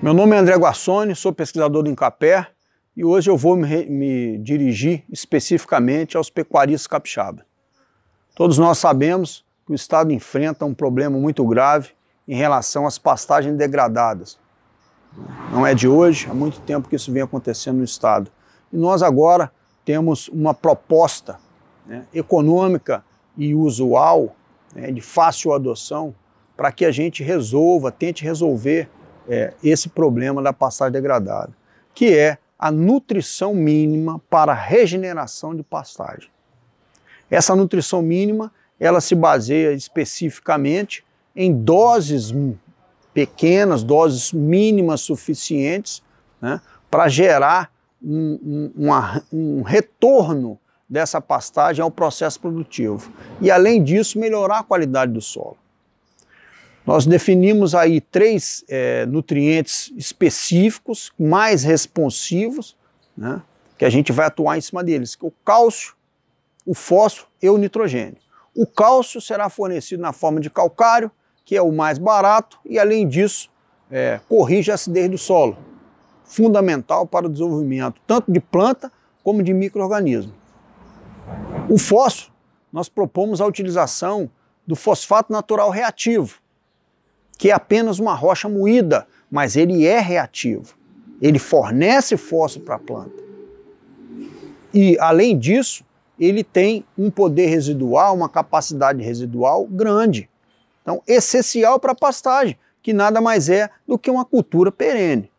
Meu nome é André Guassoni, sou pesquisador do Incapé e hoje eu vou me, me dirigir especificamente aos pecuaristas capixaba. Todos nós sabemos que o Estado enfrenta um problema muito grave em relação às pastagens degradadas. Não é de hoje, há muito tempo que isso vem acontecendo no Estado. E nós agora temos uma proposta né, econômica e usual, né, de fácil adoção, para que a gente resolva, tente resolver é, esse problema da pastagem degradada, que é a nutrição mínima para regeneração de pastagem. Essa nutrição mínima ela se baseia especificamente em doses pequenas, doses mínimas suficientes né, para gerar um, um, um retorno dessa pastagem ao processo produtivo. E além disso, melhorar a qualidade do solo. Nós definimos aí três é, nutrientes específicos, mais responsivos, né, que a gente vai atuar em cima deles, é o cálcio, o fósforo e o nitrogênio. O cálcio será fornecido na forma de calcário, que é o mais barato, e além disso, é, corrige a acidez do solo, fundamental para o desenvolvimento tanto de planta como de microorganismo. O fósforo, nós propomos a utilização do fosfato natural reativo, que é apenas uma rocha moída, mas ele é reativo. Ele fornece fósforo para a planta. E, além disso, ele tem um poder residual, uma capacidade residual grande. Então, essencial para a pastagem, que nada mais é do que uma cultura perene.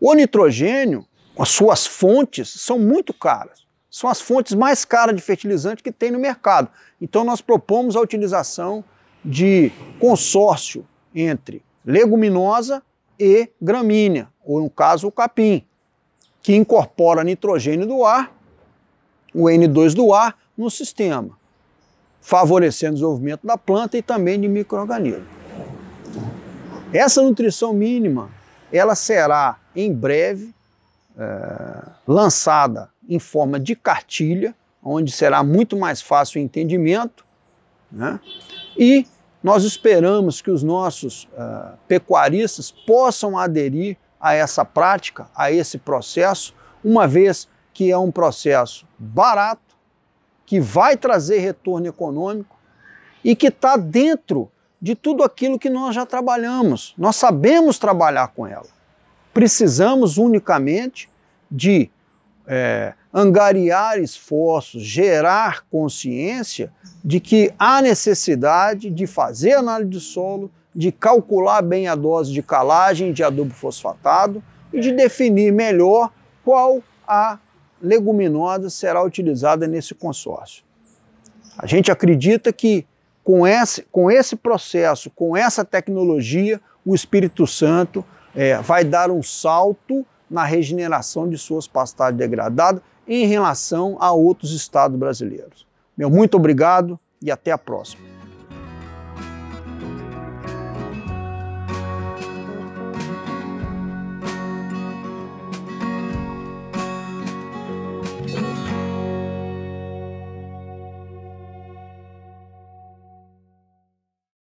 O nitrogênio, as suas fontes são muito caras. São as fontes mais caras de fertilizante que tem no mercado. Então, nós propomos a utilização de consórcio entre leguminosa e gramínea, ou no caso o capim, que incorpora nitrogênio do ar, o N2 do ar, no sistema, favorecendo o desenvolvimento da planta e também de micro-organismos. Essa nutrição mínima, ela será em breve é, lançada em forma de cartilha, onde será muito mais fácil o entendimento, né? e nós esperamos que os nossos uh, pecuaristas possam aderir a essa prática, a esse processo, uma vez que é um processo barato, que vai trazer retorno econômico e que está dentro de tudo aquilo que nós já trabalhamos. Nós sabemos trabalhar com ela. Precisamos unicamente de é, angariar esforços, gerar consciência de que há necessidade de fazer análise de solo, de calcular bem a dose de calagem de adubo fosfatado e de definir melhor qual a leguminosa será utilizada nesse consórcio. A gente acredita que com esse, com esse processo, com essa tecnologia, o Espírito Santo é, vai dar um salto na regeneração de suas pastagens degradadas em relação a outros estados brasileiros. Meu muito obrigado e até a próxima.